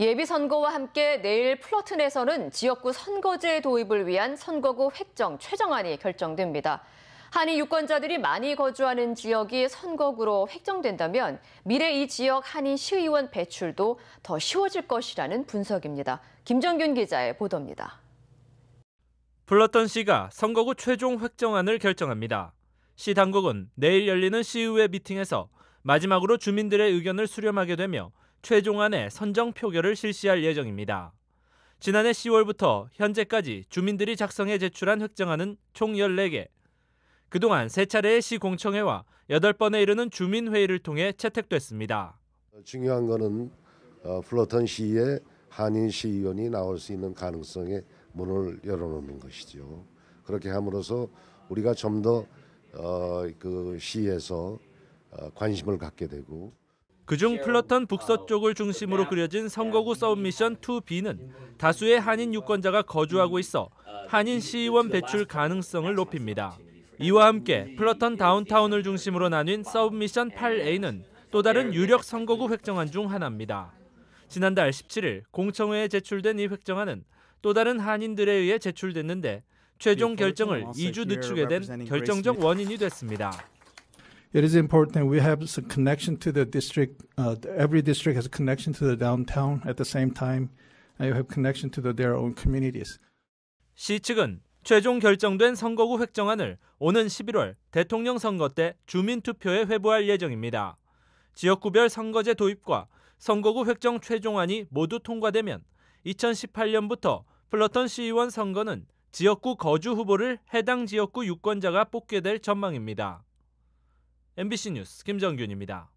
예비선거와 함께 내일 플러튼에서는 지역구 선거제 도입을 위한 선거구 획정 최정안이 결정됩니다. 한이 유권자들이 많이 거주하는 지역이 선거구로 획정된다면 미래 이 지역 한인 시의원 배출도 더 쉬워질 것이라는 분석입니다. 김정균 기자의 보도입니다. 플러턴시가 선거구 최종 획정안을 결정합니다. 시 당국은 내일 열리는 시의회 미팅에서 마지막으로 주민들의 의견을 수렴하게 되며 최종안에 선정 표결을 실시할 예정입니다. 지난해 10월부터 현재까지 주민들이 작성해 제출한 획정안은 총 14개. 그동안 세 차례의 시공청회와 8번에 이르는 주민회의를 통해 채택됐습니다. 중요한 거는 어, 플러턴 시의 한인 시의원이 나올 수 있는 가능성에 문을 열어놓는 것이죠. 그렇게 함으로써 우리가 좀더그 어, 시에서 어, 관심을 갖게 되고 그중 아, 플러턴 북서쪽을 아, 네, 중심으로 아, 그려진 네, 선거구 네. 서브미션 2B는 다수의 한인 유권자가 거주하고 있어 한인 시의원 배출 가능성을 높입니다. 이와 함께 플러턴 다운타운을 중심으로 나뉜 서브미션 8A는 또 다른 유력 선거구 획정안 중 하나입니다. 지난달 17일 공청회에 제출된 이 획정안은 또 다른 한인들에 의해 제출됐는데 최종 결정을 2주 늦추게 된 결정적 원인이 됐습니다. it is important we have a connection to the district. Uh, every district has a connection to the downtown at the same time. And you have connection to the, their own communities. 시 측은 최종 결정된 선거구 획정안을 오는 11월 대통령 선거 때 주민 투표에 회부할 예정입니다. 지역구별 선거제 도입과 선거구 획정 최종안이 모두 통과되면 2018년부터 플러턴 시의원 선거는 지역구 거주 후보를 해당 지역구 유권자가 뽑게 될 전망입니다. MBC 뉴스 김정균입니다.